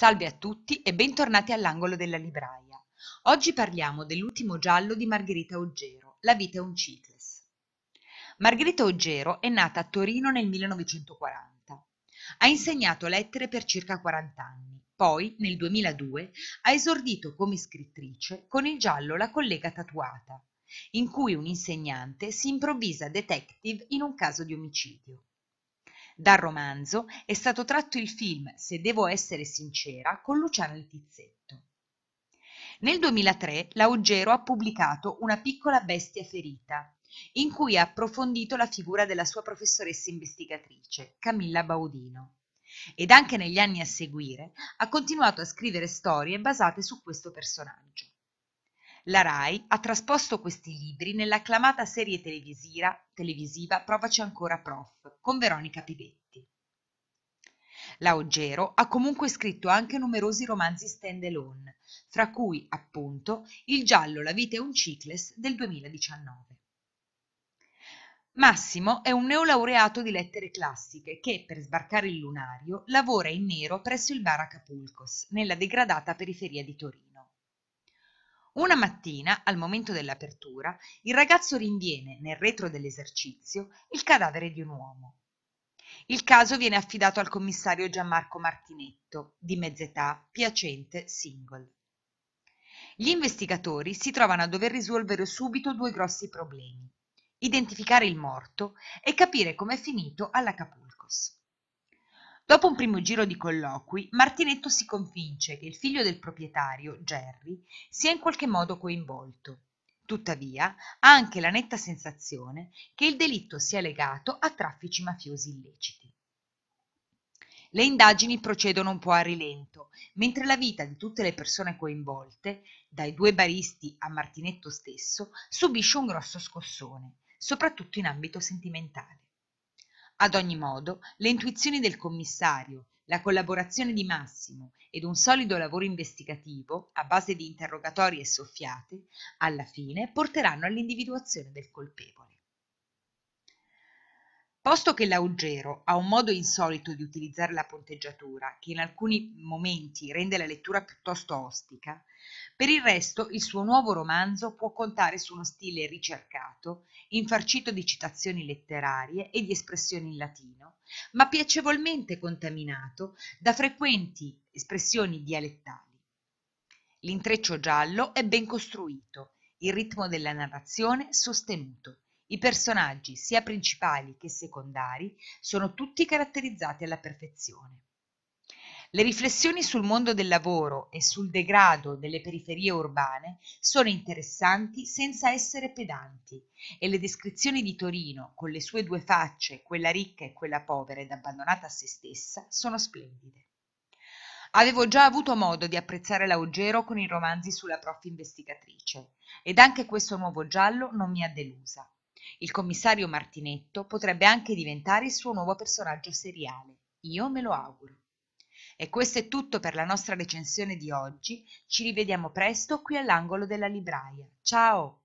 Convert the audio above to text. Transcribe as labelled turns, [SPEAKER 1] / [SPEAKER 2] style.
[SPEAKER 1] Salve a tutti e bentornati all'angolo della libraia. Oggi parliamo dell'ultimo giallo di Margherita Oggero, La vita è un cicles. Margherita Oggero è nata a Torino nel 1940. Ha insegnato lettere per circa 40 anni. Poi, nel 2002, ha esordito come scrittrice con il giallo La collega tatuata, in cui un insegnante si improvvisa detective in un caso di omicidio. Dal romanzo è stato tratto il film Se devo essere sincera con Luciano Letizzetto. Nel 2003 la Oggero ha pubblicato Una piccola bestia ferita, in cui ha approfondito la figura della sua professoressa investigatrice, Camilla Baudino. Ed anche negli anni a seguire ha continuato a scrivere storie basate su questo personaggio. La Rai ha trasposto questi libri nell'acclamata serie televisiva Provaci ancora Prof con Veronica Pivetti. La Oggero ha comunque scritto anche numerosi romanzi stand-alone, fra cui appunto Il giallo, la vita è un cicles del 2019. Massimo è un neolaureato di lettere classiche che, per sbarcare il lunario, lavora in nero presso il bar Acapulcos, nella degradata periferia di Torino. Una mattina, al momento dell'apertura, il ragazzo rinviene nel retro dell'esercizio il cadavere di un uomo. Il caso viene affidato al commissario Gianmarco Martinetto, di mezz'età, piacente, single. Gli investigatori si trovano a dover risolvere subito due grossi problemi: identificare il morto e capire come è finito all'Acapulcos. Dopo un primo giro di colloqui, Martinetto si convince che il figlio del proprietario, Gerry, sia in qualche modo coinvolto. Tuttavia, ha anche la netta sensazione che il delitto sia legato a traffici mafiosi illeciti. Le indagini procedono un po' a rilento, mentre la vita di tutte le persone coinvolte, dai due baristi a Martinetto stesso, subisce un grosso scossone, soprattutto in ambito sentimentale. Ad ogni modo, le intuizioni del commissario, la collaborazione di Massimo ed un solido lavoro investigativo, a base di interrogatori e soffiate, alla fine porteranno all'individuazione del colpevole. Posto che l'Auggero ha un modo insolito di utilizzare la punteggiatura, che in alcuni momenti rende la lettura piuttosto ostica, per il resto il suo nuovo romanzo può contare su uno stile ricercato, infarcito di citazioni letterarie e di espressioni in latino, ma piacevolmente contaminato da frequenti espressioni dialettali. L'intreccio giallo è ben costruito, il ritmo della narrazione sostenuto i personaggi, sia principali che secondari, sono tutti caratterizzati alla perfezione. Le riflessioni sul mondo del lavoro e sul degrado delle periferie urbane sono interessanti senza essere pedanti e le descrizioni di Torino, con le sue due facce, quella ricca e quella povera ed abbandonata a se stessa, sono splendide. Avevo già avuto modo di apprezzare Laugero con i romanzi sulla prof investigatrice ed anche questo nuovo giallo non mi ha delusa. Il commissario Martinetto potrebbe anche diventare il suo nuovo personaggio seriale. Io me lo auguro. E questo è tutto per la nostra recensione di oggi. Ci rivediamo presto qui all'angolo della libraia. Ciao!